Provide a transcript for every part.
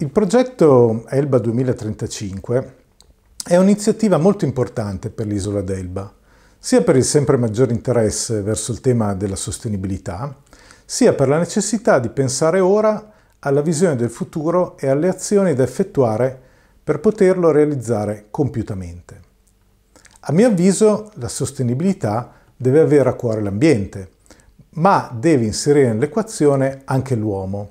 Il progetto Elba 2035 è un'iniziativa molto importante per l'isola d'Elba, sia per il sempre maggior interesse verso il tema della sostenibilità, sia per la necessità di pensare ora alla visione del futuro e alle azioni da effettuare per poterlo realizzare compiutamente. A mio avviso la sostenibilità deve avere a cuore l'ambiente, ma deve inserire nell'equazione anche l'uomo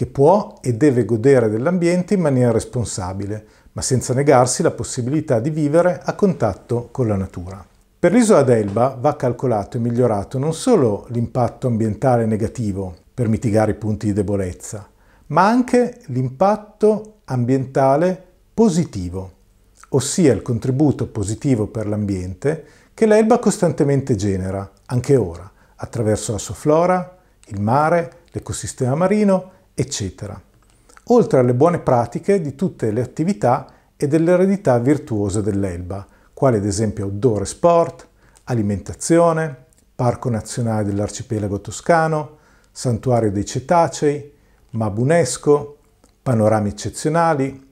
che può e deve godere dell'ambiente in maniera responsabile, ma senza negarsi la possibilità di vivere a contatto con la natura. Per l'isola d'Elba va calcolato e migliorato non solo l'impatto ambientale negativo per mitigare i punti di debolezza, ma anche l'impatto ambientale positivo, ossia il contributo positivo per l'ambiente che l'Elba costantemente genera, anche ora, attraverso la sua flora, il mare, l'ecosistema marino eccetera, oltre alle buone pratiche di tutte le attività e delle eredità virtuose dell'Elba, quali ad esempio outdoor e sport, alimentazione, Parco Nazionale dell'Arcipelago Toscano, Santuario dei Cetacei, Mabunesco, panorami eccezionali,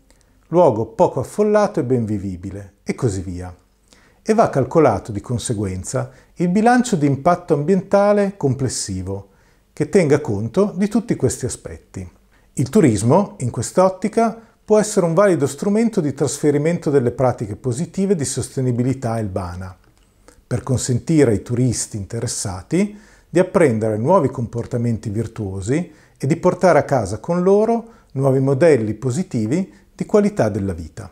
luogo poco affollato e ben vivibile, e così via. E va calcolato di conseguenza il bilancio di impatto ambientale complessivo, che tenga conto di tutti questi aspetti. Il turismo, in quest'ottica, può essere un valido strumento di trasferimento delle pratiche positive di sostenibilità urbana, per consentire ai turisti interessati di apprendere nuovi comportamenti virtuosi e di portare a casa con loro nuovi modelli positivi di qualità della vita.